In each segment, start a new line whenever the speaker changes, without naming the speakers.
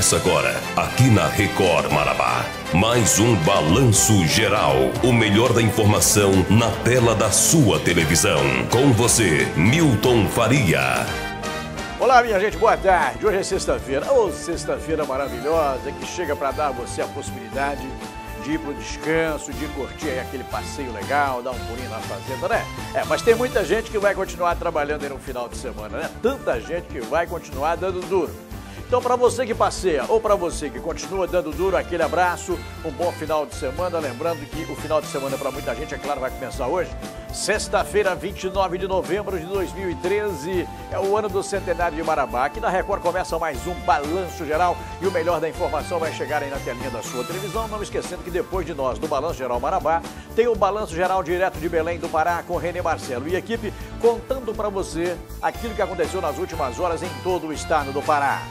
Começa agora, aqui na Record Marabá, mais um Balanço Geral. O melhor da informação na tela da sua televisão. Com você, Milton Faria.
Olá, minha gente, boa tarde. Hoje é sexta-feira. Ô, oh, sexta-feira maravilhosa que chega para dar a você a possibilidade de ir para o descanso, de curtir aquele passeio legal, dar um pulinho na fazenda, né? É, mas tem muita gente que vai continuar trabalhando aí no final de semana, né? Tanta gente que vai continuar dando duro. Então, para você que passeia ou para você que continua dando duro, aquele abraço, um bom final de semana. Lembrando que o final de semana é para muita gente, é claro, vai começar hoje. Sexta-feira, 29 de novembro de 2013, é o ano do centenário de Marabá. Aqui na Record começa mais um Balanço Geral e o melhor da informação vai chegar aí na telinha da sua televisão. Não esquecendo que depois de nós, do Balanço Geral Marabá, tem o Balanço Geral direto de Belém do Pará com Renê Marcelo e equipe contando para você aquilo que aconteceu nas últimas horas em todo o estado do Pará.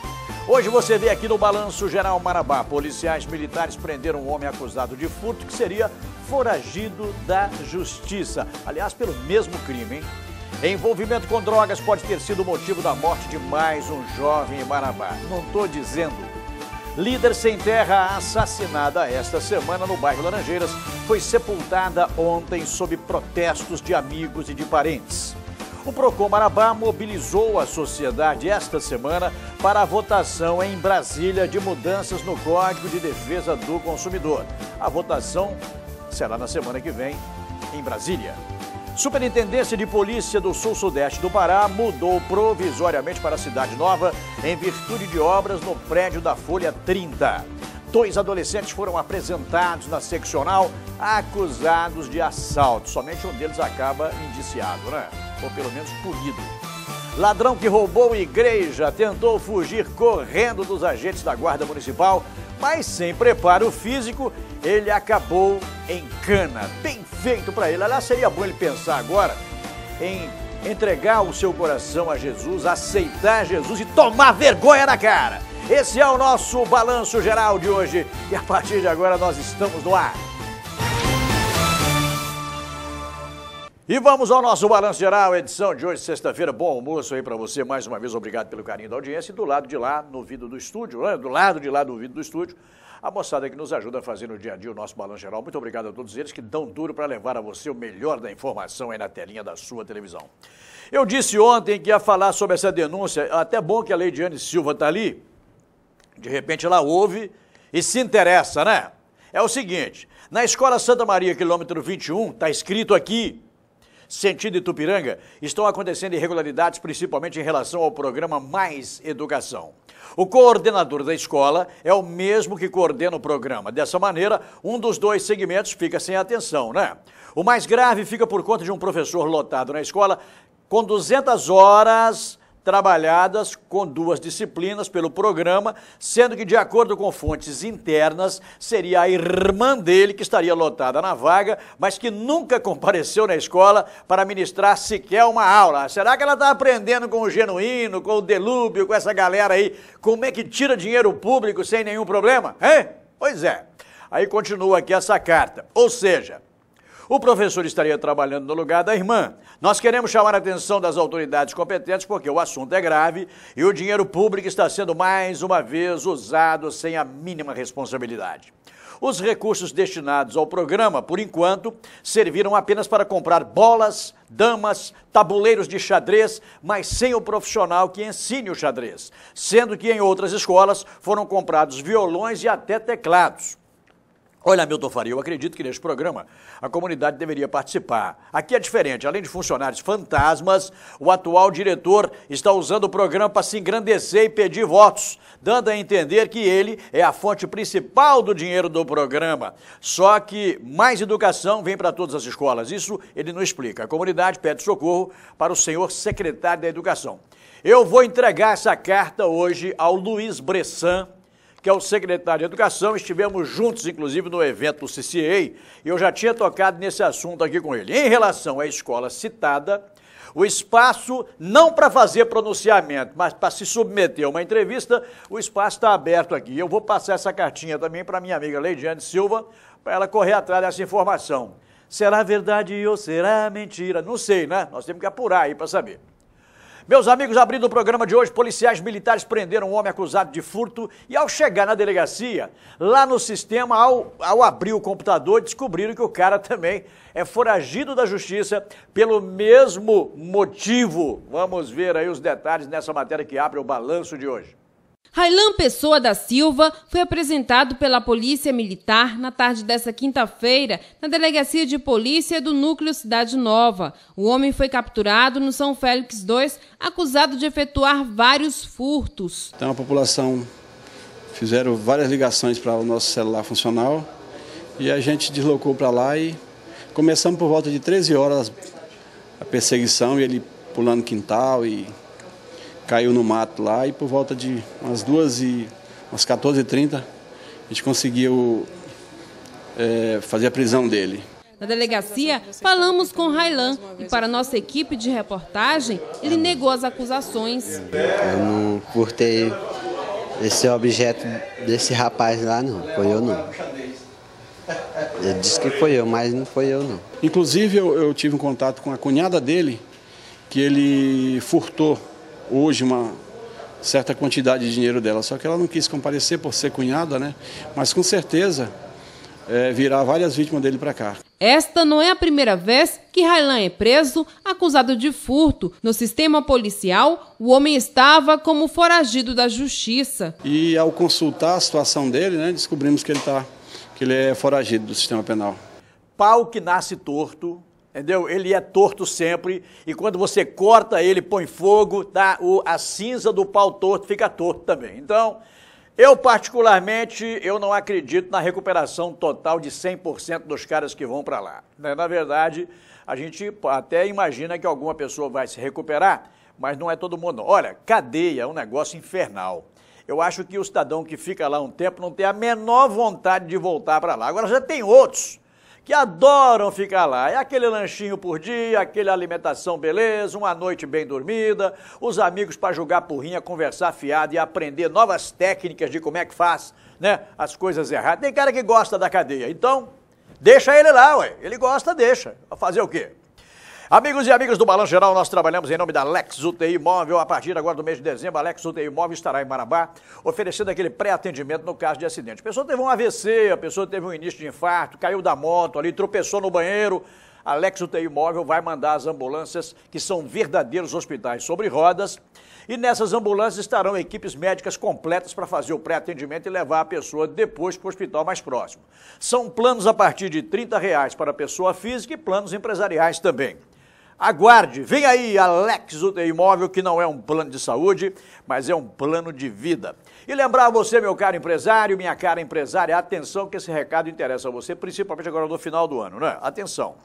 Hoje você vê aqui no Balanço Geral Marabá, policiais militares prenderam um homem acusado de furto que seria foragido da justiça. Aliás, pelo mesmo crime, hein? Envolvimento com drogas pode ter sido o motivo da morte de mais um jovem em Marabá. Não estou dizendo. Líder sem terra assassinada esta semana no bairro Laranjeiras foi sepultada ontem sob protestos de amigos e de parentes. O Procon Marabá mobilizou a sociedade esta semana para a votação em Brasília de mudanças no Código de Defesa do Consumidor. A votação será na semana que vem em Brasília. Superintendência de Polícia do Sul-Sudeste do Pará mudou provisoriamente para a Cidade Nova em virtude de obras no prédio da Folha 30. Dois adolescentes foram apresentados na seccional acusados de assalto. Somente um deles acaba indiciado, né? ou pelo menos punido. Ladrão que roubou igreja tentou fugir correndo dos agentes da Guarda Municipal, mas sem preparo físico, ele acabou em cana. Bem feito para ele. Aliás, seria bom ele pensar agora em entregar o seu coração a Jesus, aceitar Jesus e tomar vergonha na cara. Esse é o nosso balanço geral de hoje e a partir de agora nós estamos no ar. E vamos ao nosso Balanço Geral, edição de hoje, sexta-feira. Bom almoço aí para você, mais uma vez, obrigado pelo carinho da audiência. E do lado de lá, no vidro do estúdio, né? do lado de lá do vidro do estúdio, a moçada que nos ajuda a fazer no dia a dia o nosso Balanço Geral. Muito obrigado a todos eles que dão duro para levar a você o melhor da informação aí na telinha da sua televisão. Eu disse ontem que ia falar sobre essa denúncia, até bom que a Leidiane Silva está ali, de repente ela ouve e se interessa, né? É o seguinte, na Escola Santa Maria, quilômetro 21, está escrito aqui sentido Itupiranga, estão acontecendo irregularidades, principalmente em relação ao programa Mais Educação. O coordenador da escola é o mesmo que coordena o programa. Dessa maneira, um dos dois segmentos fica sem atenção, né? O mais grave fica por conta de um professor lotado na escola com 200 horas trabalhadas com duas disciplinas pelo programa, sendo que, de acordo com fontes internas, seria a irmã dele que estaria lotada na vaga, mas que nunca compareceu na escola para ministrar sequer uma aula. Será que ela está aprendendo com o Genuíno, com o Delúbio, com essa galera aí, como é que tira dinheiro público sem nenhum problema? Hein? Pois é. Aí continua aqui essa carta. Ou seja, o professor estaria trabalhando no lugar da irmã. Nós queremos chamar a atenção das autoridades competentes porque o assunto é grave e o dinheiro público está sendo mais uma vez usado sem a mínima responsabilidade. Os recursos destinados ao programa, por enquanto, serviram apenas para comprar bolas, damas, tabuleiros de xadrez, mas sem o profissional que ensine o xadrez, sendo que em outras escolas foram comprados violões e até teclados. Olha, Milton Faria, eu acredito que neste programa a comunidade deveria participar. Aqui é diferente, além de funcionários fantasmas, o atual diretor está usando o programa para se engrandecer e pedir votos, dando a entender que ele é a fonte principal do dinheiro do programa. Só que mais educação vem para todas as escolas, isso ele não explica. A comunidade pede socorro para o senhor secretário da Educação. Eu vou entregar essa carta hoje ao Luiz Bressan, que é o secretário de Educação. Estivemos juntos, inclusive, no evento CCA, e eu já tinha tocado nesse assunto aqui com ele. Em relação à escola citada, o espaço, não para fazer pronunciamento, mas para se submeter a uma entrevista, o espaço está aberto aqui. Eu vou passar essa cartinha também para minha amiga Leidiane Silva, para ela correr atrás dessa informação. Será verdade ou será mentira? Não sei, né? Nós temos que apurar aí para saber. Meus amigos, abrindo o programa de hoje, policiais militares prenderam um homem acusado de furto e ao chegar na delegacia, lá no sistema, ao, ao abrir o computador, descobriram que o cara também é foragido da justiça pelo mesmo motivo. Vamos ver aí os detalhes nessa matéria que abre o balanço de hoje.
Railan Pessoa da Silva foi apresentado pela Polícia Militar na tarde desta quinta-feira na Delegacia de Polícia do Núcleo Cidade Nova. O homem foi capturado no São Félix II, acusado de efetuar vários furtos.
Então a população fizeram várias ligações para o nosso celular funcional e a gente deslocou para lá e começamos por volta de 13 horas a perseguição e ele pulando quintal e caiu no mato lá e por volta de umas duas e umas 14h30 a gente conseguiu é, fazer a prisão dele.
Na delegacia, falamos com Railan e para nossa equipe de reportagem, ele negou as acusações. Eu
não curtei esse objeto desse rapaz lá, não. Foi eu, não. Ele disse que foi eu, mas não foi eu, não. Inclusive, eu, eu tive um contato com a cunhada dele, que ele furtou hoje uma certa quantidade de dinheiro dela, só que ela não quis comparecer por ser cunhada, né? Mas com certeza é, virá várias vítimas dele para cá.
Esta não é a primeira vez que Railan é preso, acusado de furto. No sistema policial, o homem estava como foragido da justiça.
E ao consultar a situação dele, né, descobrimos que ele, tá, que ele é foragido do sistema penal.
Pau que nasce torto, Entendeu? Ele é torto sempre, e quando você corta ele, põe fogo, tá? o, a cinza do pau torto fica torto também. Então, eu particularmente, eu não acredito na recuperação total de 100% dos caras que vão para lá. Né? Na verdade, a gente até imagina que alguma pessoa vai se recuperar, mas não é todo mundo. Olha, cadeia é um negócio infernal. Eu acho que o cidadão que fica lá um tempo não tem a menor vontade de voltar para lá. Agora já tem outros que adoram ficar lá. É aquele lanchinho por dia, aquela alimentação beleza, uma noite bem dormida, os amigos para jogar porrinha, conversar fiado e aprender novas técnicas de como é que faz, né? As coisas erradas. Tem cara que gosta da cadeia. Então, deixa ele lá, ué. Ele gosta, deixa. Fazer o quê? Amigos e amigos do Balanço Geral, nós trabalhamos em nome da Lex UTI Móvel. A partir agora do mês de dezembro, a Lex UTI Móvel estará em Marabá, oferecendo aquele pré-atendimento no caso de acidente. A pessoa teve um AVC, a pessoa teve um início de infarto, caiu da moto ali, tropeçou no banheiro. A Lex UTI Móvel vai mandar as ambulâncias, que são verdadeiros hospitais sobre rodas, e nessas ambulâncias estarão equipes médicas completas para fazer o pré-atendimento e levar a pessoa depois para o hospital mais próximo. São planos a partir de R$ 30 reais para pessoa física e planos empresariais também. Aguarde, vem aí Alex UTI Imóvel, que não é um plano de saúde, mas é um plano de vida. E lembrar você, meu caro empresário, minha cara empresária, atenção que esse recado interessa a você, principalmente agora no final do ano, né? Atenção.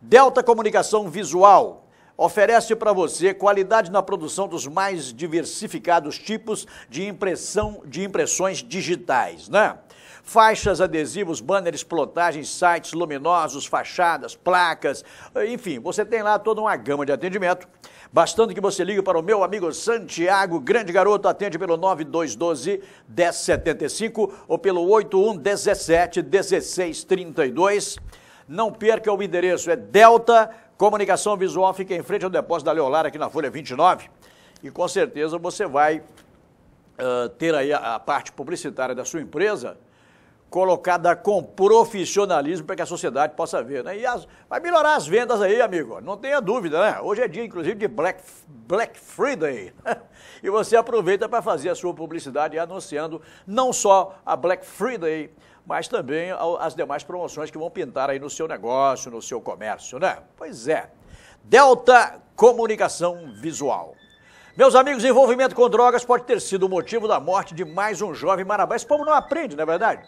Delta Comunicação Visual, oferece para você qualidade na produção dos mais diversificados tipos de impressão de impressões digitais, né? faixas, adesivos, banners, plotagens, sites luminosos, fachadas, placas, enfim, você tem lá toda uma gama de atendimento. Bastando que você ligue para o meu amigo Santiago, grande garoto, atende pelo 9212 1075 ou pelo 8117 1632. Não perca o endereço, é Delta Comunicação Visual, fica em frente ao depósito da Leolar aqui na Folha 29. E com certeza você vai uh, ter aí a, a parte publicitária da sua empresa colocada com profissionalismo para que a sociedade possa ver, né? E as, vai melhorar as vendas aí, amigo, não tenha dúvida, né? Hoje é dia, inclusive, de Black, Black Friday. e você aproveita para fazer a sua publicidade anunciando não só a Black Friday, mas também as demais promoções que vão pintar aí no seu negócio, no seu comércio, né? Pois é. Delta Comunicação Visual. Meus amigos, envolvimento com drogas pode ter sido o motivo da morte de mais um jovem marabá. Esse povo não aprende, não é verdade?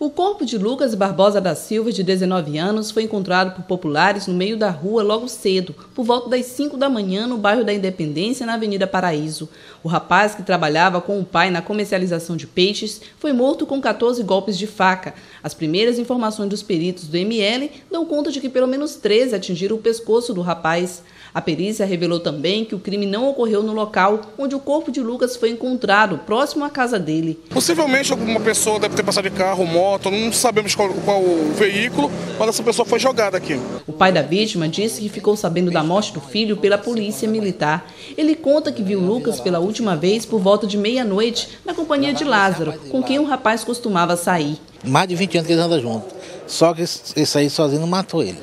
O corpo de Lucas Barbosa da Silva, de 19 anos, foi encontrado por populares no meio da rua logo cedo, por volta das 5 da manhã, no bairro da Independência, na Avenida Paraíso. O rapaz, que trabalhava com o pai na comercialização de peixes, foi morto com 14 golpes de faca. As primeiras informações dos peritos do ML dão conta de que pelo menos 13 atingiram o pescoço do rapaz. A perícia revelou também que o crime não ocorreu no local onde o corpo de Lucas foi encontrado, próximo à casa dele. Possivelmente alguma pessoa
deve ter passado de carro, moto moto, não sabemos qual, qual o veículo, mas essa pessoa foi jogada aqui.
O pai da vítima disse que ficou sabendo da morte do filho pela polícia militar. Ele conta que viu Lucas pela última vez por volta de meia-noite na companhia de Lázaro, com quem o rapaz costumava sair.
Mais de 20 anos que eles andam juntos. Só que esse aí sozinho não matou ele.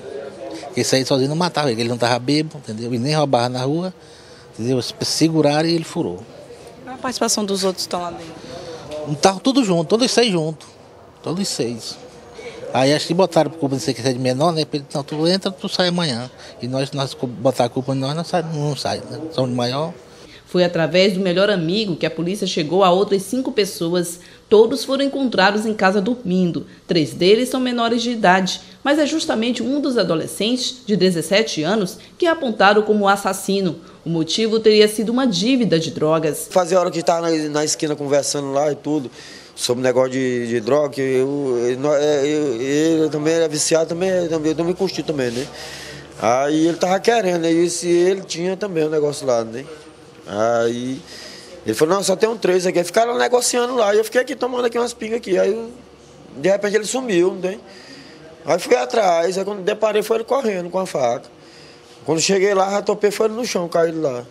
Esse aí sozinho não matava ele, ele não estava bebo, entendeu? E nem roubava na rua, entendeu? Seguraram e ele furou.
Qual a participação dos outros que estão lá dentro?
Estavam tudo junto, todos seis juntos. Todos seis. É Aí acho que botaram por culpa de ser que seja é de menor, né? Ele, não, tu entra,
tu sai amanhã. E nós, nós botar a culpa em nós, nós sai, não sai, né? São de maior. Foi através do melhor amigo que a polícia chegou a outras cinco pessoas. Todos foram encontrados em casa dormindo. Três deles são menores de idade, mas é justamente um dos adolescentes, de 17 anos, que é apontado como assassino. O motivo teria sido uma
dívida de drogas. Fazia
hora que estava tá na, na esquina conversando lá
e tudo sobre o negócio de,
de droga, eu é, eu, ele também era viciado, também, eu também, eu também curti também, né? Aí ele tava querendo, né? e se ele tinha também o um negócio lá, né? Aí ele falou, não, só tem um três aqui. Aí ficaram negociando lá, e eu fiquei aqui tomando aqui umas pingas aqui. Aí de repente ele sumiu, né Aí fui atrás, aí quando deparei foi ele correndo com a faca. Quando cheguei lá, já topei foi ele no chão, caído lá.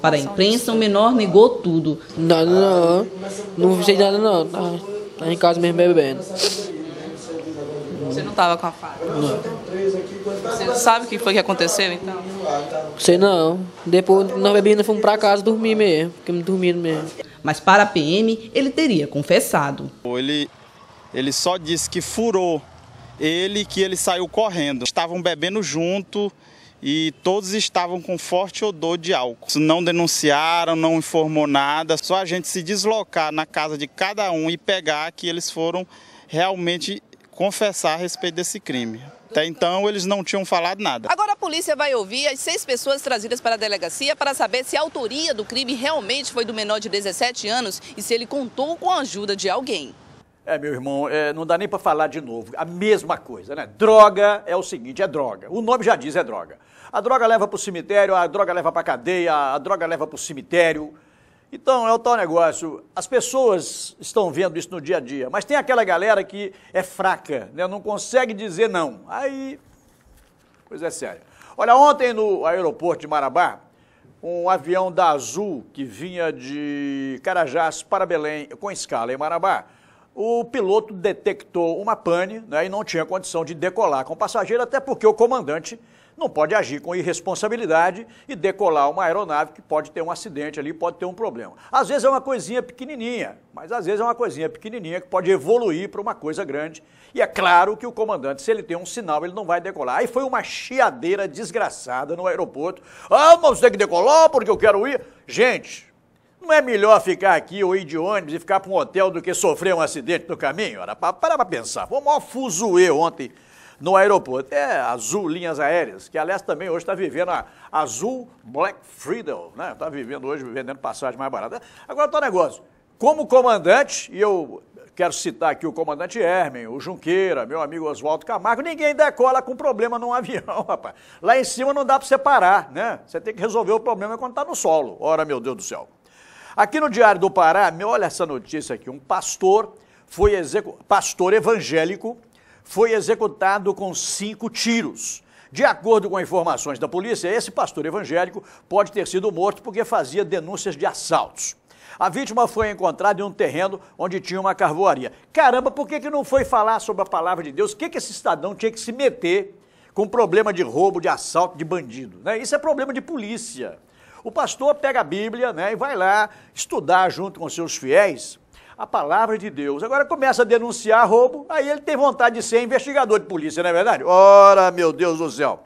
Para a imprensa, o menor negou tudo. Nada não, não, não nada não. Tava tá, tá em casa mesmo bebendo. Você não estava com a faca? Não. Você não sabe o que foi que aconteceu, então? Sei não. Depois nós bebendo fomos para casa dormir mesmo. Ficamos dormindo mesmo. Mas para a PM, ele teria confessado. Ele,
ele só disse que furou ele que ele saiu correndo. Estavam bebendo junto e todos estavam com forte odor de álcool. Não denunciaram, não informou nada, só a gente se deslocar na casa de cada um e pegar que eles foram realmente confessar a respeito desse crime. Até então eles não tinham falado nada. Agora
a polícia vai ouvir as seis pessoas trazidas para a delegacia para saber se a autoria do crime realmente foi do menor de 17 anos e se ele contou com a ajuda de alguém.
É, meu irmão, é, não dá nem para falar de novo. A mesma coisa, né? Droga é o seguinte, é droga. O nome já diz, é droga. A droga leva para o cemitério, a droga leva para a cadeia, a droga leva para o cemitério. Então, é o tal negócio. As pessoas estão vendo isso no dia a dia, mas tem aquela galera que é fraca, né? não consegue dizer não. Aí, pois é sério. Olha, ontem no aeroporto de Marabá, um avião da Azul que vinha de Carajás para Belém, com escala em Marabá, o piloto detectou uma pane né, e não tinha condição de decolar com o passageiro, até porque o comandante não pode agir com irresponsabilidade e decolar uma aeronave que pode ter um acidente ali, pode ter um problema. Às vezes é uma coisinha pequenininha, mas às vezes é uma coisinha pequenininha que pode evoluir para uma coisa grande. E é claro que o comandante, se ele tem um sinal, ele não vai decolar. Aí foi uma chiadeira desgraçada no aeroporto. Ah, mas você tem que decolar porque eu quero ir. Gente, não é melhor ficar aqui ou ir de ônibus e ficar para um hotel do que sofrer um acidente no caminho? Ora, para para pensar. Foi o maior fuzuê ontem no aeroporto. É Azul Linhas Aéreas, que aliás também hoje está vivendo a Azul Black Freedom, né? Está vivendo hoje, vendendo passagem mais barata. Agora está negócio. Como comandante, e eu quero citar aqui o comandante Hermen, o Junqueira, meu amigo Oswaldo Camargo, ninguém decola com problema num avião, rapaz. Lá em cima não dá para separar, né? Você tem que resolver o problema quando está no solo. Ora, meu Deus do céu. Aqui no Diário do Pará, olha essa notícia aqui, um pastor foi executado, pastor evangélico, foi executado com cinco tiros. De acordo com informações da polícia, esse pastor evangélico pode ter sido morto porque fazia denúncias de assaltos. A vítima foi encontrada em um terreno onde tinha uma carvoaria. Caramba, por que, que não foi falar sobre a palavra de Deus? O que, que esse cidadão tinha que se meter com problema de roubo, de assalto, de bandido? Né? Isso é problema de polícia. O pastor pega a Bíblia né, e vai lá estudar junto com seus fiéis a palavra de Deus. Agora começa a denunciar roubo, aí ele tem vontade de ser investigador de polícia, não é verdade? Ora, meu Deus do céu.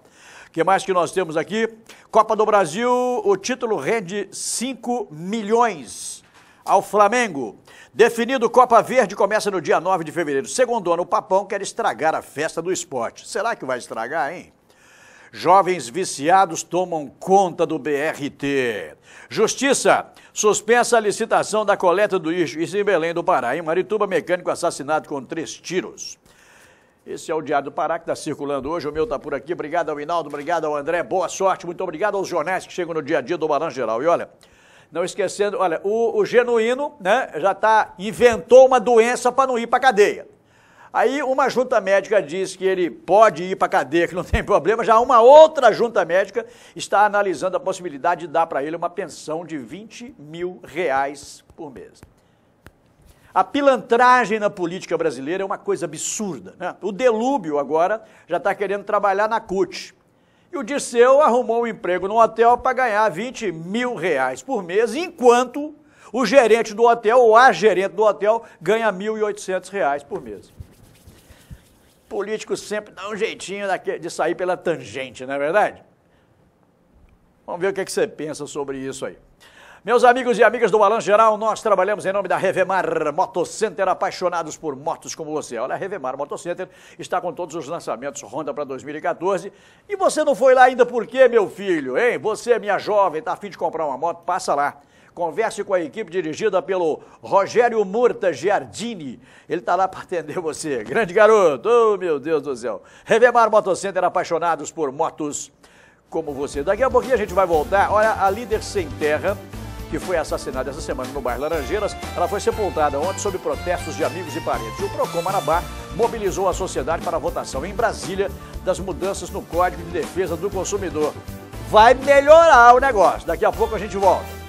O que mais que nós temos aqui? Copa do Brasil, o título rende 5 milhões ao Flamengo. Definido, Copa Verde começa no dia 9 de fevereiro. Segundo ano, o Papão quer estragar a festa do esporte. Será que vai estragar, hein? Jovens viciados tomam conta do BRT. Justiça. Suspensa a licitação da coleta do lixo. Isso em Belém do Pará. Em Marituba, mecânico assassinado com três tiros. Esse é o Diário do Pará que está circulando hoje. O meu está por aqui. Obrigado ao Hinaldo, obrigado ao André. Boa sorte. Muito obrigado aos jornais que chegam no dia a dia do Barão Geral. E olha, não esquecendo, olha, o, o genuíno né, já tá, inventou uma doença para não ir para cadeia. Aí uma junta médica diz que ele pode ir para cadeia, que não tem problema. Já uma outra junta médica está analisando a possibilidade de dar para ele uma pensão de 20 mil reais por mês. A pilantragem na política brasileira é uma coisa absurda. Né? O Delúbio agora já está querendo trabalhar na CUT. E o Disseu arrumou um emprego no hotel para ganhar 20 mil reais por mês, enquanto o gerente do hotel, ou a gerente do hotel, ganha 1.800 reais por mês político sempre dá um jeitinho de sair pela tangente, não é verdade? Vamos ver o que, é que você pensa sobre isso aí. Meus amigos e amigas do Balanço Geral, nós trabalhamos em nome da Revemar Motocenter, apaixonados por motos como você. Olha, a Revemar Motocenter está com todos os lançamentos Honda para 2014. E você não foi lá ainda por quê, meu filho? Hein? Você, minha jovem, está afim de comprar uma moto? Passa lá. Converse com a equipe dirigida pelo Rogério Murta Giardini. Ele está lá para atender você. Grande garoto, oh, meu Deus do céu. Revemar Motocenter, apaixonados por motos como você. Daqui a pouquinho a gente vai voltar. Olha, a líder sem terra que foi assassinada essa semana no bairro Laranjeiras, ela foi sepultada ontem sob protestos de amigos e parentes. O PROCON Marabá mobilizou a sociedade para a votação em Brasília das mudanças no Código de Defesa do Consumidor. Vai melhorar o negócio. Daqui a pouco a gente volta.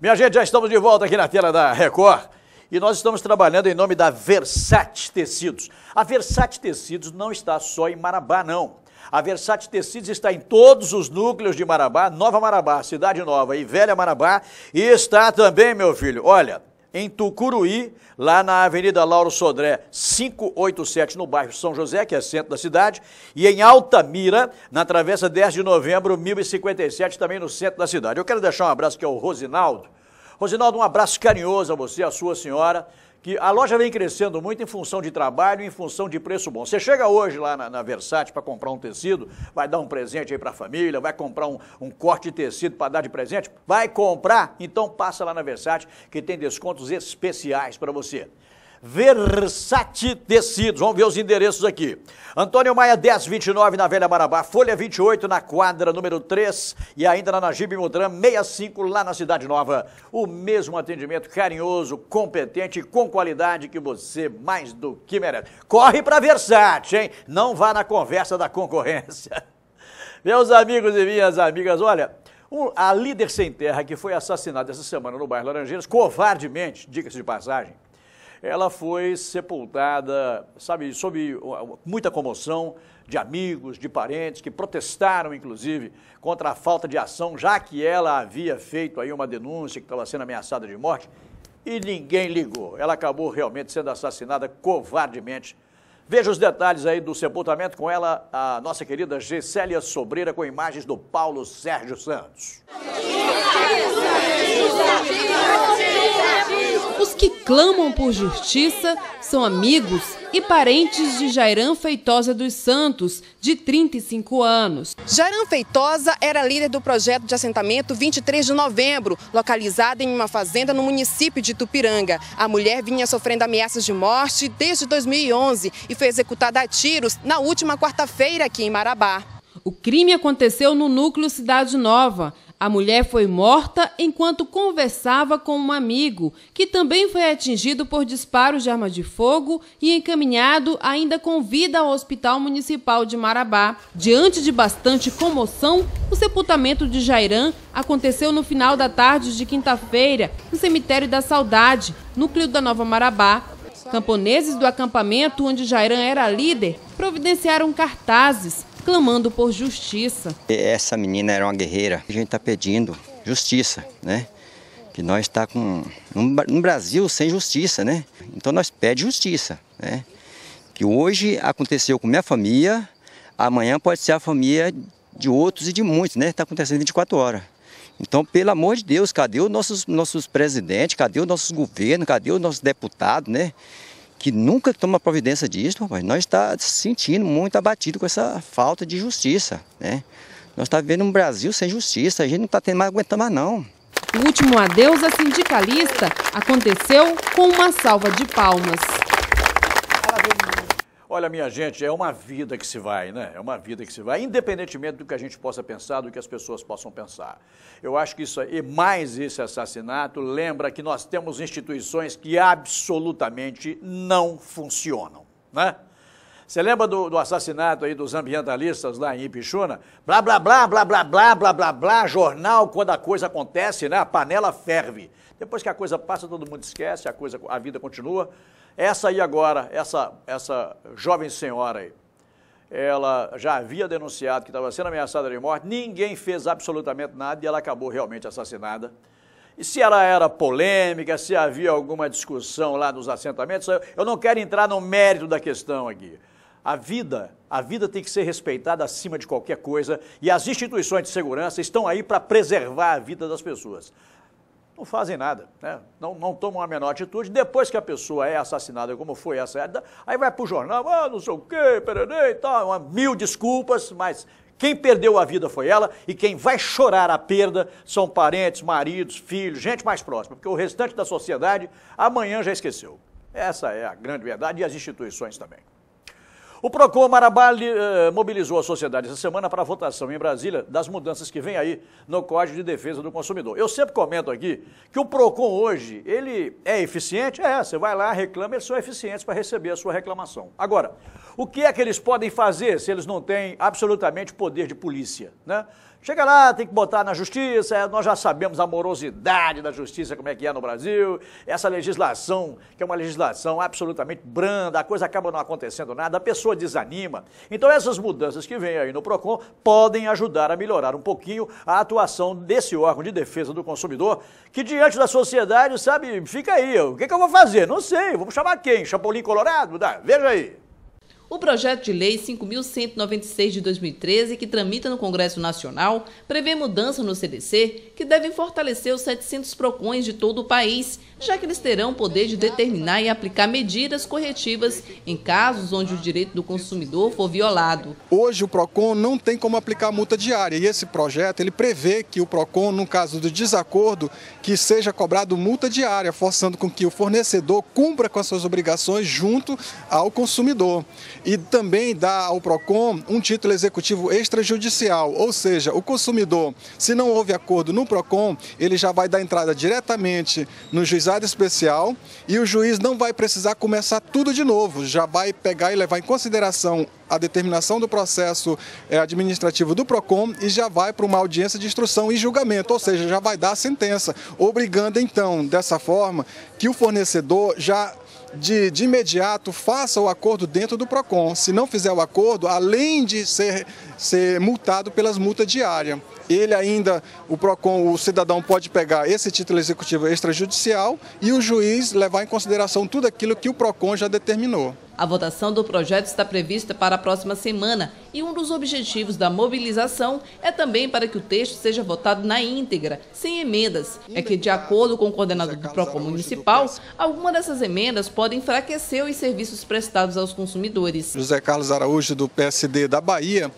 Minha gente, já estamos de volta aqui na tela da Record e nós estamos trabalhando em nome da Versat Tecidos. A Versat Tecidos não está só em Marabá, não. A Versat Tecidos está em todos os núcleos de Marabá, Nova Marabá, Cidade Nova e Velha Marabá. E está também, meu filho, olha, em Tucuruí, lá na Avenida Lauro Sodré, 587, no bairro São José, que é centro da cidade, e em Altamira, na Travessa 10 de Novembro, 1057, também no centro da cidade. Eu quero deixar um abraço que é o Rosinaldo. Rosinaldo, um abraço carinhoso a você, a sua senhora, que a loja vem crescendo muito em função de trabalho, em função de preço bom. Você chega hoje lá na, na Versace para comprar um tecido, vai dar um presente aí para a família, vai comprar um, um corte de tecido para dar de presente, vai comprar, então passa lá na Versace que tem descontos especiais para você. Versati Tecidos. Vamos ver os endereços aqui. Antônio Maia 1029 na Velha Marabá, Folha 28 na quadra número 3 e ainda na Najib Mutram 65 lá na Cidade Nova. O mesmo atendimento carinhoso, competente e com qualidade que você mais do que merece. Corre para Versati, hein? Não vá na conversa da concorrência. Meus amigos e minhas amigas, olha, a líder sem terra que foi assassinada essa semana no bairro Laranjeiras, covardemente, diga-se de passagem, ela foi sepultada, sabe, sob uh, uh, muita comoção de amigos, de parentes que protestaram inclusive contra a falta de ação, já que ela havia feito aí uma denúncia que estava sendo ameaçada de morte e ninguém ligou. Ela acabou realmente sendo assassinada covardemente. Veja os detalhes aí do sepultamento com ela, a nossa querida Gessélia Sobreira, com imagens do Paulo Sérgio Santos.
Os que clamam por justiça são amigos e parentes de Jairan Feitosa dos Santos, de 35 anos. Jairan Feitosa era líder do projeto de assentamento 23 de novembro, localizado em uma fazenda no município de Tupiranga. A mulher vinha sofrendo ameaças de morte desde 2011 e foi executada a tiros na última quarta-feira aqui em Marabá. O crime aconteceu no núcleo Cidade Nova. A mulher foi morta enquanto conversava com um amigo, que também foi atingido por disparos de arma de fogo e encaminhado ainda com vida ao Hospital Municipal de Marabá. Diante de bastante comoção, o sepultamento de Jairã aconteceu no final da tarde de quinta-feira, no cemitério da Saudade, núcleo da Nova Marabá. Camponeses do acampamento onde Jairã era líder providenciaram cartazes clamando por justiça.
Essa menina era uma guerreira. A gente está pedindo justiça, né? Que nós está com um Brasil sem justiça, né? Então nós pede justiça, né? Que hoje aconteceu com
minha família, amanhã pode ser a família de outros e de muitos, né? Está acontecendo 24 horas. Então, pelo amor de Deus, cadê os nossos, nossos presidentes, cadê os nossos governos, cadê os nossos deputados, né? que nunca toma providência disso, rapaz, nós está sentindo muito abatido com essa falta de justiça, né? Nós estamos tá vivendo um Brasil sem justiça, a gente não está tendo mais aguentando mais não.
O último adeus à sindicalista aconteceu com uma salva de palmas.
Olha, minha gente, é uma vida que se vai, né? É uma vida que se vai, independentemente do que a gente possa pensar, do que as pessoas possam pensar. Eu acho que isso e mais esse assassinato lembra que nós temos instituições que absolutamente não funcionam, né? Você lembra do, do, assassinato aí dos ambientalistas lá em Ipixuna? Blá, blá, blá, blá, blá, blá, blá, blá, blá, jornal, quando a coisa acontece, né? A panela ferve. Depois que a coisa passa, todo mundo esquece, a, coisa, a vida continua. Essa aí agora, essa, essa jovem senhora aí, ela já havia denunciado que estava sendo ameaçada de morte, ninguém fez absolutamente nada e ela acabou realmente assassinada. E se ela era polêmica, se havia alguma discussão lá nos assentamentos, eu não quero entrar no mérito da questão aqui. A vida, a vida tem que ser respeitada acima de qualquer coisa e as instituições de segurança estão aí para preservar a vida das pessoas não fazem nada, né? não, não tomam a menor atitude. Depois que a pessoa é assassinada, como foi essa, aí vai para o jornal, ah, não sei o quê, tal, é mil desculpas, mas quem perdeu a vida foi ela e quem vai chorar a perda são parentes, maridos, filhos, gente mais próxima, porque o restante da sociedade amanhã já esqueceu. Essa é a grande verdade e as instituições também. O PROCON Marabá eh, mobilizou a sociedade essa semana para a votação em Brasília das mudanças que vem aí no Código de Defesa do Consumidor. Eu sempre comento aqui que o PROCON hoje, ele é eficiente? É, você vai lá, reclama, eles são eficientes para receber a sua reclamação. Agora, o que é que eles podem fazer se eles não têm absolutamente poder de polícia, né? Chega lá, tem que botar na justiça, é, nós já sabemos a morosidade da justiça, como é que é no Brasil, essa legislação, que é uma legislação absolutamente branda, a coisa acaba não acontecendo nada, a pessoa desanima. Então essas mudanças que vêm aí no PROCON podem ajudar a melhorar um pouquinho a atuação desse órgão de defesa do consumidor, que diante da sociedade, sabe, fica aí, o que, é que eu vou fazer? Não sei, vamos chamar quem? Chapolin Colorado? Dá, veja aí.
O projeto de lei 5.196 de 2013, que tramita no Congresso Nacional, prevê mudança no CDC que devem fortalecer os 700 PROCONs de todo o país, já que eles terão o poder de determinar e aplicar medidas corretivas em casos onde o direito do consumidor for violado.
Hoje o PROCON não tem como aplicar multa diária e esse projeto ele prevê que o PROCON, no caso do desacordo, que seja cobrado multa diária, forçando com que o fornecedor cumpra com as suas obrigações junto ao consumidor e também dá ao PROCON um título executivo extrajudicial, ou seja, o consumidor, se não houve acordo no PROCON, ele já vai dar entrada diretamente no juizado especial e o juiz não vai precisar começar tudo de novo, já vai pegar e levar em consideração a determinação do processo eh, administrativo do PROCON e já vai para uma audiência de instrução e julgamento, ou seja, já vai dar a sentença, obrigando então, dessa forma, que o fornecedor já de, de imediato faça o acordo dentro do PROCON. Se não fizer o acordo, além de ser, ser multado pelas multas diárias, ele ainda, o PROCON, o cidadão pode pegar esse título executivo extrajudicial e o juiz levar em consideração tudo aquilo que o PROCON já determinou.
A votação do projeto está prevista para a próxima semana e um dos objetivos da mobilização é também para que o texto seja votado na íntegra, sem emendas. É que, de acordo com o coordenador do PROCON municipal, alguma dessas emendas podem enfraquecer os serviços prestados aos consumidores.
José Carlos Araújo, do PSD da Bahia,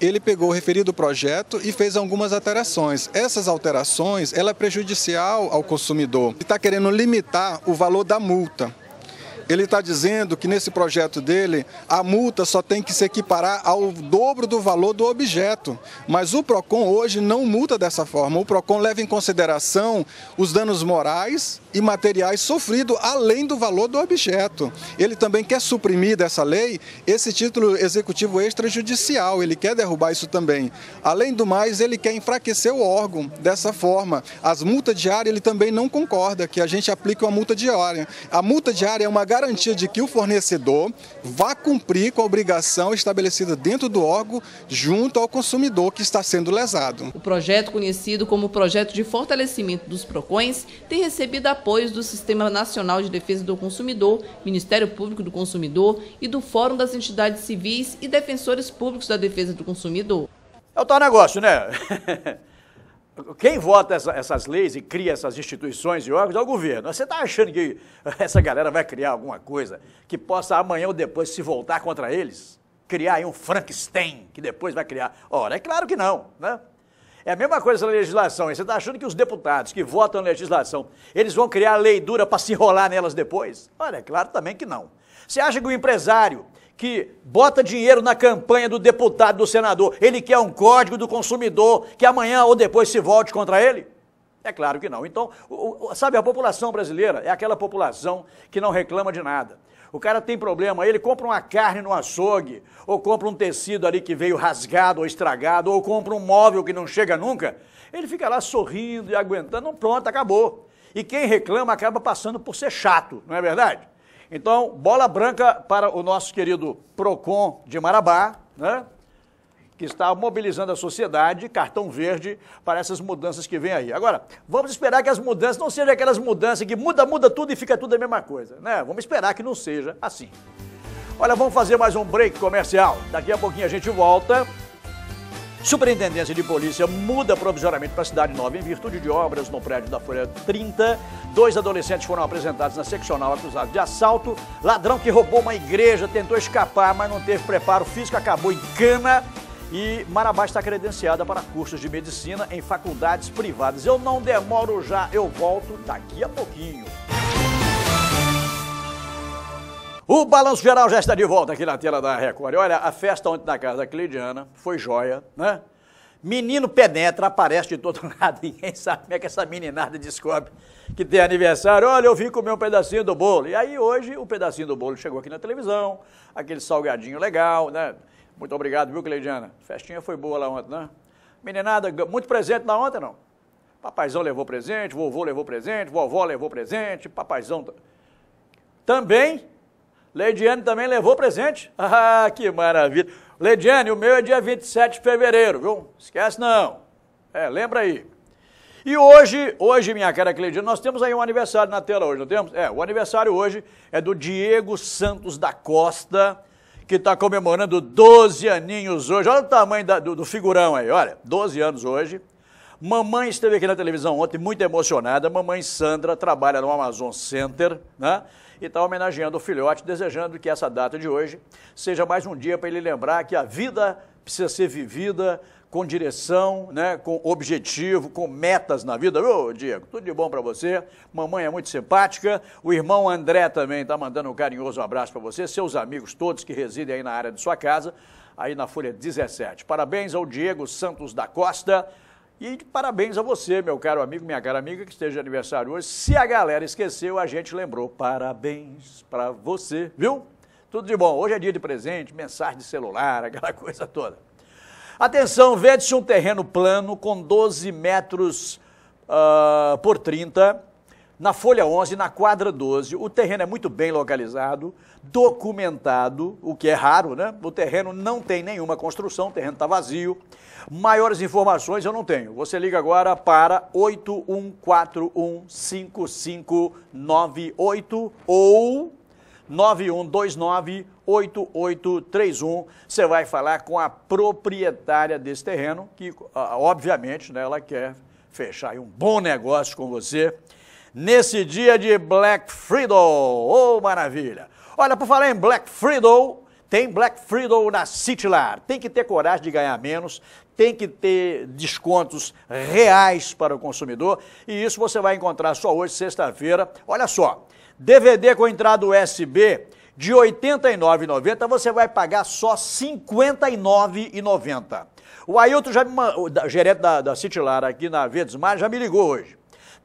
ele pegou o referido projeto e fez algumas alterações. Essas alterações, ela é prejudicial ao consumidor. Ele está querendo limitar o valor da multa. Ele está dizendo que nesse projeto dele a multa só tem que se equiparar ao dobro do valor do objeto. Mas o PROCON hoje não multa dessa forma. O PROCON leva em consideração os danos morais e materiais sofrido além do valor do objeto. Ele também quer suprimir dessa lei esse título executivo extrajudicial, ele quer derrubar isso também. Além do mais, ele quer enfraquecer o órgão dessa forma. As multas diárias ele também não concorda que a gente aplique uma multa diária. A multa diária é uma garantia de que o fornecedor vá cumprir com a obrigação estabelecida dentro do órgão junto ao consumidor que está sendo lesado. O
projeto conhecido como Projeto de Fortalecimento dos PROCONs tem recebido a apoios do Sistema Nacional de Defesa do Consumidor, Ministério Público do Consumidor e do Fórum das Entidades Civis e Defensores Públicos da Defesa do Consumidor.
É o tal negócio, né? Quem vota essa, essas leis e cria essas instituições e órgãos é o governo. Você está achando que essa galera vai criar alguma coisa que possa amanhã ou depois se voltar contra eles? Criar aí um Frankenstein que depois vai criar? Ora, é claro que não, né? É a mesma coisa na legislação. Você está achando que os deputados que votam na legislação, eles vão criar lei dura para se enrolar nelas depois? Olha, é claro também que não. Você acha que o empresário que bota dinheiro na campanha do deputado, do senador, ele quer um código do consumidor que amanhã ou depois se volte contra ele? É claro que não. Então, o, o, sabe, a população brasileira é aquela população que não reclama de nada. O cara tem problema, ele compra uma carne no açougue, ou compra um tecido ali que veio rasgado ou estragado, ou compra um móvel que não chega nunca. Ele fica lá sorrindo e aguentando, pronto, acabou. E quem reclama acaba passando por ser chato, não é verdade? Então, bola branca para o nosso querido Procon de Marabá, né? que está mobilizando a sociedade, cartão verde, para essas mudanças que vem aí. Agora, vamos esperar que as mudanças não sejam aquelas mudanças que muda, muda tudo e fica tudo a mesma coisa, né? Vamos esperar que não seja assim. Olha, vamos fazer mais um break comercial. Daqui a pouquinho a gente volta. Superintendência de Polícia muda provisoriamente para a Cidade Nova em virtude de obras no prédio da Folha 30. Dois adolescentes foram apresentados na seccional acusados de assalto. Ladrão que roubou uma igreja tentou escapar, mas não teve preparo físico, acabou em cana. E Marabá está credenciada para cursos de medicina em faculdades privadas. Eu não demoro já, eu volto daqui a pouquinho. O Balanço Geral já está de volta aqui na tela da Record. Olha, a festa ontem na casa da Cleidiana foi joia, né? Menino penetra, aparece de todo lado, ninguém sabe como é que essa meninada descobre que tem aniversário. Olha, eu vim comer um pedacinho do bolo. E aí hoje o pedacinho do bolo chegou aqui na televisão, aquele salgadinho legal, né? Muito obrigado, viu, Cleidiana? Festinha foi boa lá ontem, né? Meninada, muito presente lá ontem, não? Papaizão levou presente, vovô levou presente, vovó levou presente, papaizão também. Leidiane também levou presente. Ah, que maravilha. Leidiane, o meu é dia 27 de fevereiro, viu? Esquece não. É, lembra aí. E hoje, hoje, minha cara Cleidiane, nós temos aí um aniversário na tela hoje, não temos? É, o aniversário hoje é do Diego Santos da Costa, que está comemorando 12 aninhos hoje. Olha o tamanho da, do, do figurão aí, olha, 12 anos hoje. Mamãe esteve aqui na televisão ontem, muito emocionada. Mamãe Sandra trabalha no Amazon Center, né? E está homenageando o filhote, desejando que essa data de hoje seja mais um dia para ele lembrar que a vida precisa ser vivida, com direção, né, com objetivo, com metas na vida. Ô, Diego, tudo de bom para você. Mamãe é muito simpática. O irmão André também está mandando um carinhoso abraço para você, seus amigos todos que residem aí na área de sua casa, aí na Folha 17. Parabéns ao Diego Santos da Costa. E parabéns a você, meu caro amigo, minha cara amiga, que esteja de aniversário hoje. Se a galera esqueceu, a gente lembrou. Parabéns para você, viu? Tudo de bom. Hoje é dia de presente, mensagem de celular, aquela coisa toda. Atenção, vende-se um terreno plano com 12 metros uh, por 30, na folha 11, na quadra 12. O terreno é muito bem localizado, documentado, o que é raro, né? O terreno não tem nenhuma construção, o terreno está vazio. Maiores informações eu não tenho. Você liga agora para 5598 ou 91298831. Você vai falar com a proprietária desse terreno, que ah, obviamente né, ela quer fechar um bom negócio com você nesse dia de Black Friday. Oh, maravilha! Olha, por falar em Black Friday, tem Black Friday na Citilar. Tem que ter coragem de ganhar menos, tem que ter descontos reais para o consumidor e isso você vai encontrar só hoje, sexta-feira. Olha só, DVD com entrada USB de R$ 89,90, você vai pagar só R$ 59,90. O Ailton, já me, o gerente da, da Citilar aqui na Mar já me ligou hoje.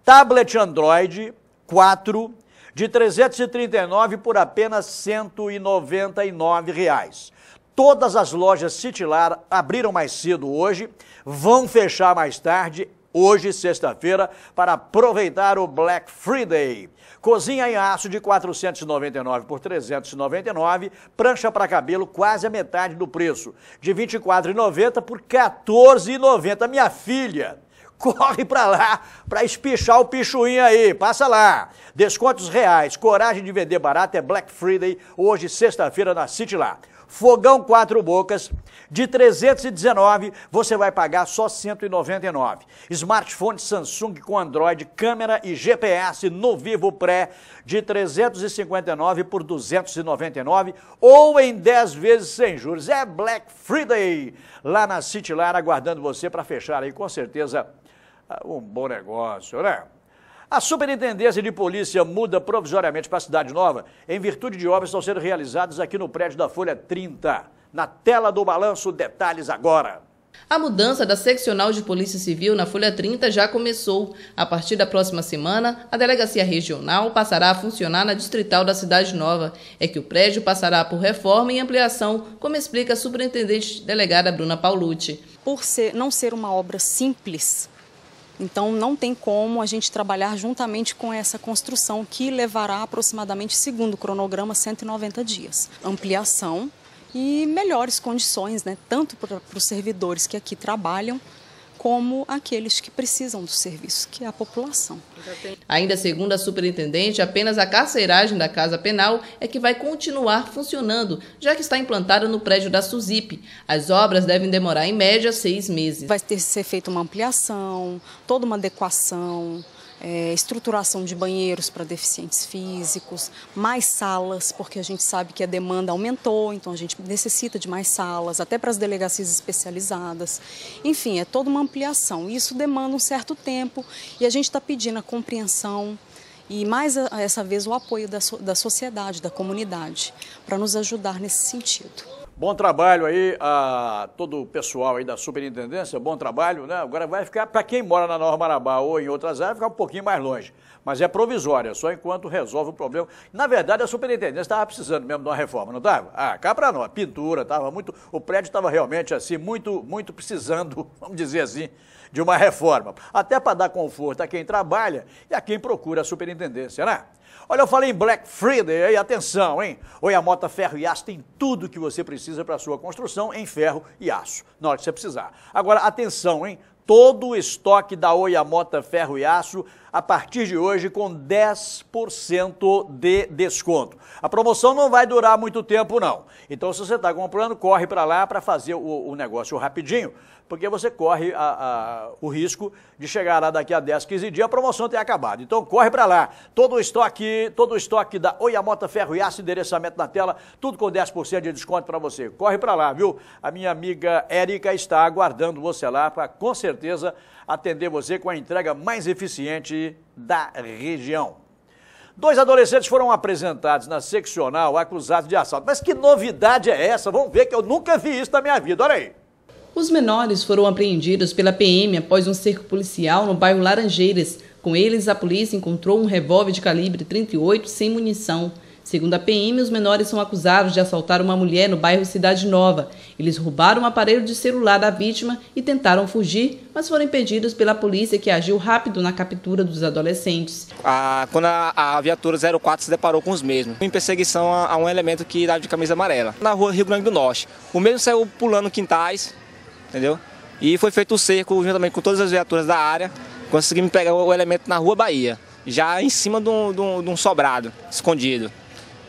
Tablet Android 4 de 339 por apenas 199 reais. Todas as lojas Citilar abriram mais cedo hoje, vão fechar mais tarde, hoje, sexta-feira, para aproveitar o Black Friday. Cozinha em aço de 499 por 399, prancha para cabelo quase a metade do preço, de 24,90 por 14,90. Minha filha, corre para lá para espichar o pichuinho aí, passa lá. Descontos reais, coragem de vender barato é Black Friday, hoje sexta-feira na City lá fogão quatro bocas, de 319 você vai pagar só 199. Smartphone Samsung com Android, câmera e GPS no Vivo Pré de 359 por 299 ou em 10 vezes sem juros. É Black Friday lá na City Lara aguardando você para fechar aí com certeza ah, um bom negócio, né? A Superintendência de Polícia muda provisoriamente para a Cidade Nova, em virtude de obras que estão sendo realizadas aqui no prédio da Folha 30. Na tela do balanço, detalhes agora.
A mudança da seccional de Polícia Civil na Folha 30 já começou. A partir da próxima semana, a delegacia regional passará a funcionar na distrital da Cidade Nova. É que o prédio passará por reforma e ampliação, como explica a superintendente delegada Bruna Paulucci. Por ser, não ser uma obra simples, então, não tem como a gente trabalhar juntamente com essa construção, que levará aproximadamente, segundo o cronograma, 190 dias. Ampliação e melhores condições, né, tanto para os servidores que aqui trabalham, como aqueles que precisam do serviço, que é a população. Ainda segundo a superintendente, apenas a carceragem da Casa Penal é que vai continuar funcionando, já que está implantada no prédio da SUSIP. As obras devem demorar, em média, seis meses. Vai ter que ser feita uma ampliação, toda uma adequação, é, estruturação de banheiros para deficientes físicos, mais salas, porque a gente sabe que a demanda aumentou, então a gente necessita de mais salas, até para as delegacias especializadas. Enfim, é toda uma ampliação. Isso demanda um certo tempo e a gente está pedindo a compreensão e mais essa vez o apoio da, so da sociedade, da comunidade, para nos ajudar nesse sentido.
Bom trabalho aí a todo o pessoal aí da superintendência, bom trabalho, né? Agora vai ficar, para quem mora na Nova Marabá ou em outras áreas, vai ficar um pouquinho mais longe. Mas é provisória, só enquanto resolve o problema. Na verdade, a superintendência estava precisando mesmo de uma reforma, não estava? Ah, cá para nós, pintura, estava muito, o prédio estava realmente assim, muito, muito precisando, vamos dizer assim, de uma reforma. Até para dar conforto a quem trabalha e a quem procura a superintendência, né? Olha, eu falei em Black Friday, aí atenção, hein? Oi, a Mota Ferro e Aço tem tudo que você precisa para a sua construção em ferro e aço, na hora que você precisar. Agora, atenção, hein? Todo o estoque da Oi, Ferro e Aço, a partir de hoje, com 10% de desconto. A promoção não vai durar muito tempo, não. Então, se você está comprando, corre para lá para fazer o, o negócio rapidinho porque você corre a, a, o risco de chegar lá daqui a 10, 15 dias, a promoção ter acabado. Então corre para lá. Todo o estoque, todo o estoque da Oiamota Ferro e Aço, endereçamento na tela, tudo com 10% de desconto para você. Corre para lá, viu? A minha amiga Érica está aguardando você lá para com certeza atender você com a entrega mais eficiente da região. Dois adolescentes foram apresentados na seccional acusados de assalto. Mas que novidade é essa? Vamos ver que eu nunca vi isso na minha vida. Olha aí.
Os menores foram apreendidos pela PM após um cerco policial no bairro Laranjeiras. Com eles, a polícia encontrou um revólver de calibre 38 sem munição. Segundo a PM, os menores são acusados de assaltar uma mulher no bairro Cidade Nova. Eles roubaram um aparelho de celular da vítima e tentaram fugir, mas foram impedidos pela polícia que agiu rápido na captura dos adolescentes.
A, quando a, a, viatura 04 se deparou com os mesmos, em perseguição a, a um elemento que dava de camisa amarela, na rua Rio Grande do Norte. O mesmo saiu pulando quintais, entendeu? E foi feito o um cerco juntamente com todas as viaturas da área, conseguimos pegar o elemento na Rua Bahia, já em cima de um, de um, de um sobrado, escondido.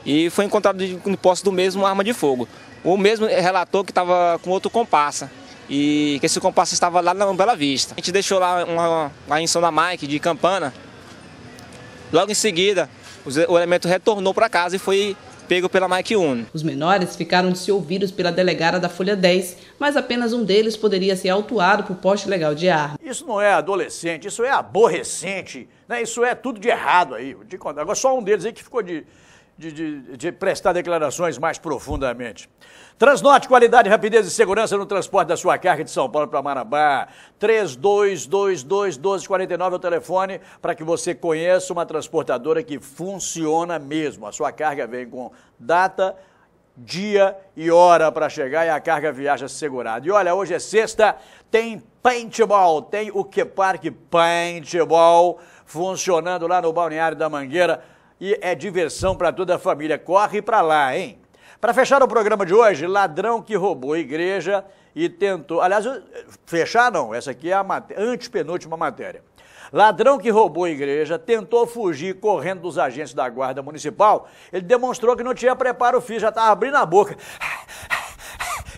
E foi encontrado no posse do mesmo arma de fogo. O mesmo relatou que estava com outro comparsa, e que esse compasso estava lá na Bela Vista. A gente deixou lá uma, uma em da Mike, de Campana. Logo em seguida, o elemento retornou para casa e foi pego pela Mike Uno.
Os menores ficaram de se ouvidos pela delegada da Folha 10, mas apenas um deles poderia ser autuado por poste legal de arma.
Isso não é adolescente, isso é aborrecente, né? isso é tudo de errado aí. Agora só um deles aí que ficou de de, de, de, prestar declarações mais profundamente. Transnorte qualidade, rapidez e segurança no transporte da sua carga de São Paulo para Marabá. 3222-1249 é o telefone para que você conheça uma transportadora que funciona mesmo. A sua carga vem com data, dia e hora para chegar e a carga viaja segurada. E olha, hoje é sexta, tem paintball, tem o Que Parque Paintball funcionando lá no Balneário da Mangueira e é diversão para toda a família. Corre para lá, hein? Para fechar o programa de hoje, ladrão que roubou a igreja e tentou. Aliás, fechar não, essa aqui é a antepenúltima matéria. Ladrão que roubou a igreja tentou fugir correndo dos agentes da Guarda Municipal. Ele demonstrou que não tinha preparo físico, já estava abrindo a boca.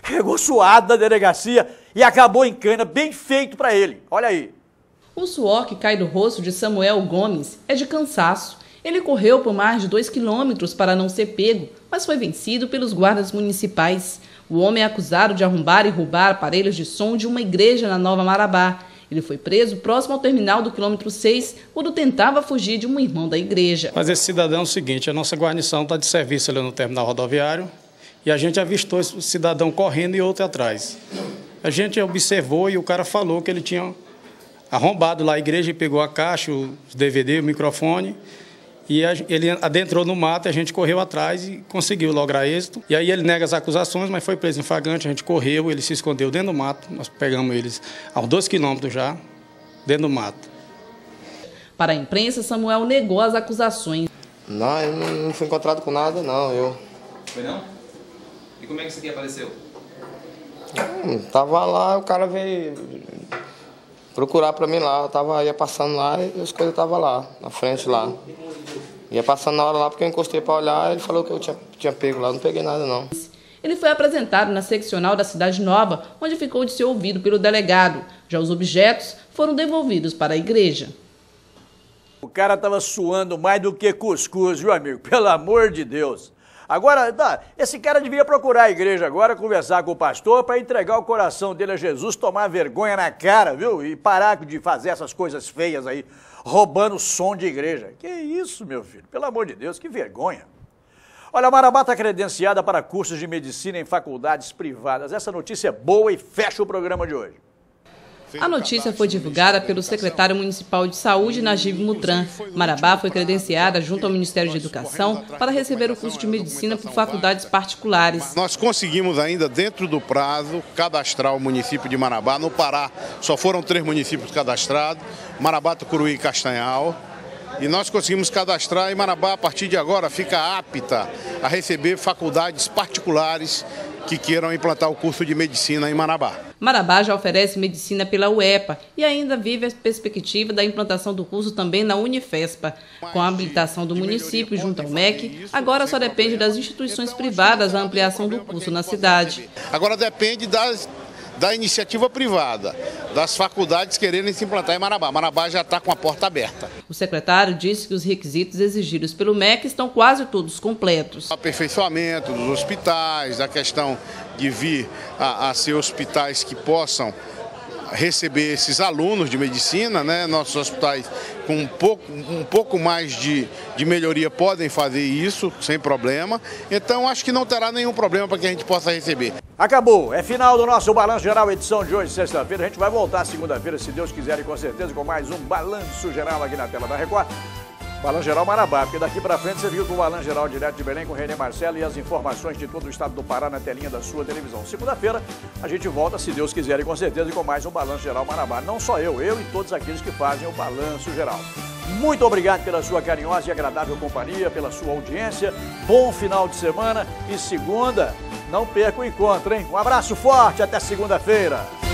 Chegou suado da delegacia e acabou em cana, bem feito para ele. Olha aí. O
suor que cai do rosto de Samuel Gomes é de cansaço. Ele correu por mais de dois quilômetros para não ser pego, mas foi vencido pelos guardas municipais. O homem é acusado de arrombar e roubar aparelhos de som de uma igreja na Nova Marabá. Ele foi preso próximo ao terminal do quilômetro 6, quando tentava fugir de um irmão da igreja.
Mas esse cidadão é o seguinte, a nossa guarnição está de serviço ali no terminal rodoviário e a gente avistou esse cidadão correndo e outro atrás. A gente observou e o cara falou que ele tinha arrombado lá a igreja e pegou a caixa, os DVD, o microfone e a, ele adentrou no mato, a gente correu atrás e conseguiu lograr êxito. E aí ele nega as acusações, mas foi preso em flagrante, a gente correu, ele se escondeu dentro do mato. Nós pegamos eles aos dois quilômetros já, dentro do mato.
Para a imprensa, Samuel negou as acusações.
Não, eu não
fui encontrado com nada, não. Eu...
Foi não? E como é que isso aqui apareceu?
Hum, tava lá, o cara veio procurar para mim lá. Eu tava, ia passando lá e as coisas estavam lá, na frente lá. Ia passando na hora lá porque eu encostei para olhar e ele falou que eu tinha, tinha pego lá, não peguei nada não. Ele foi apresentado na seccional da Cidade Nova, onde ficou de ser ouvido pelo delegado. Já os objetos foram devolvidos para a igreja.
O cara estava suando mais do que cuscuz, viu, amigo? Pelo amor de Deus! Agora, tá, esse cara devia procurar a igreja agora, conversar com o pastor para entregar o coração dele a Jesus, tomar vergonha na cara, viu? E parar de fazer essas coisas feias aí, roubando som de igreja. Que isso, meu filho? Pelo amor de Deus, que vergonha. Olha, a Marabá está credenciada para cursos de medicina em faculdades privadas. Essa notícia é boa e fecha o programa de hoje.
A notícia foi divulgada pelo secretário municipal de saúde, Najib Mutran. Marabá foi credenciada junto ao Ministério de Educação para receber o curso de medicina por faculdades particulares.
Nós conseguimos ainda, dentro do prazo, cadastrar o município de Marabá. No Pará, só foram três municípios cadastrados,
Marabá, Tucuruí e Castanhal. E nós conseguimos cadastrar e Marabá, a partir de agora,
fica apta a receber faculdades particulares que queiram implantar o curso de medicina em Marabá.
Marabá já oferece medicina pela UEPA e ainda vive a perspectiva da implantação do curso também na Unifespa. Com a habilitação do município junto ao MEC, agora só depende das instituições então, privadas a ampliação do curso na cidade.
Agora depende das da iniciativa privada, das faculdades quererem se implantar em Marabá.
Marabá
já está com a porta aberta. O secretário disse que os requisitos exigidos pelo MEC estão quase todos completos. O aperfeiçoamento dos hospitais, da questão de vir
a, a ser hospitais que possam receber esses alunos de medicina, né? Nossos hospitais com um pouco, um pouco mais de, de melhoria podem fazer isso
sem problema. Então acho que não terá nenhum problema para que a gente possa receber. Acabou, é final do nosso Balanço Geral, edição de hoje, sexta-feira. A gente vai voltar segunda-feira, se Deus quiser, e com certeza, com mais um Balanço Geral aqui na tela da Record. O Alan Geral Marabá, porque daqui para frente você viu do Alan Geral direto de Belém com o René Marcelo e as informações de todo o estado do Pará na telinha da sua televisão. Segunda-feira a gente volta, se Deus quiser, e com certeza, com mais um Balanço Geral Marabá. Não só eu, eu e todos aqueles que fazem o Balanço Geral. Muito obrigado pela sua carinhosa e agradável companhia, pela sua audiência. Bom final de semana e segunda, não perca o encontro, hein? Um abraço forte, até segunda-feira.